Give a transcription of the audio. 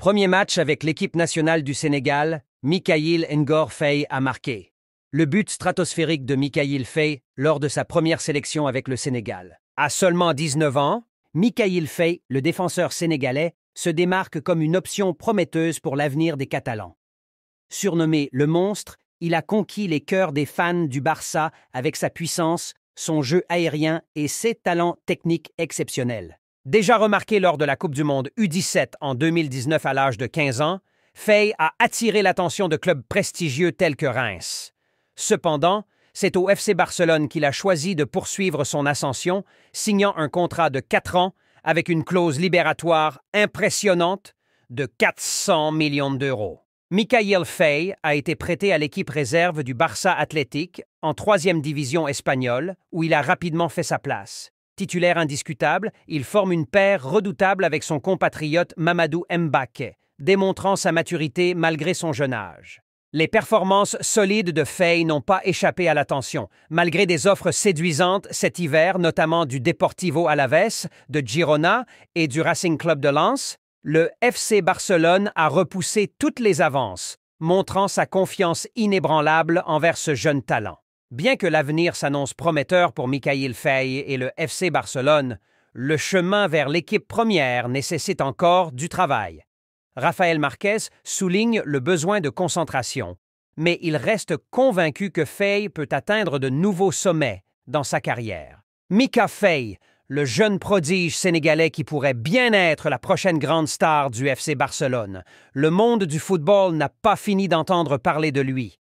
Premier match avec l'équipe nationale du Sénégal, Mikhail Ngor Fey a marqué. Le but stratosphérique de Mikhail Fey lors de sa première sélection avec le Sénégal. À seulement 19 ans, Mikhail Fey, le défenseur sénégalais, se démarque comme une option prometteuse pour l'avenir des Catalans. Surnommé le monstre, il a conquis les cœurs des fans du Barça avec sa puissance, son jeu aérien et ses talents techniques exceptionnels. Déjà remarqué lors de la Coupe du Monde U17 en 2019 à l'âge de 15 ans, Fay a attiré l'attention de clubs prestigieux tels que Reims. Cependant, c'est au FC Barcelone qu'il a choisi de poursuivre son ascension, signant un contrat de 4 ans avec une clause libératoire impressionnante de 400 millions d'euros. Mikhail Fay a été prêté à l'équipe réserve du Barça Athletic en troisième division espagnole, où il a rapidement fait sa place. Titulaire indiscutable, il forme une paire redoutable avec son compatriote Mamadou Mbake, démontrant sa maturité malgré son jeune âge. Les performances solides de Fay n'ont pas échappé à l'attention, malgré des offres séduisantes cet hiver, notamment du Deportivo Alaves, de Girona et du Racing Club de Lens. Le FC Barcelone a repoussé toutes les avances, montrant sa confiance inébranlable envers ce jeune talent. Bien que l'avenir s'annonce prometteur pour Mikhail Fey et le FC Barcelone, le chemin vers l'équipe première nécessite encore du travail. Raphaël Marquez souligne le besoin de concentration, mais il reste convaincu que Fey peut atteindre de nouveaux sommets dans sa carrière. Mika Fey, le jeune prodige sénégalais qui pourrait bien être la prochaine grande star du FC Barcelone. Le monde du football n'a pas fini d'entendre parler de lui.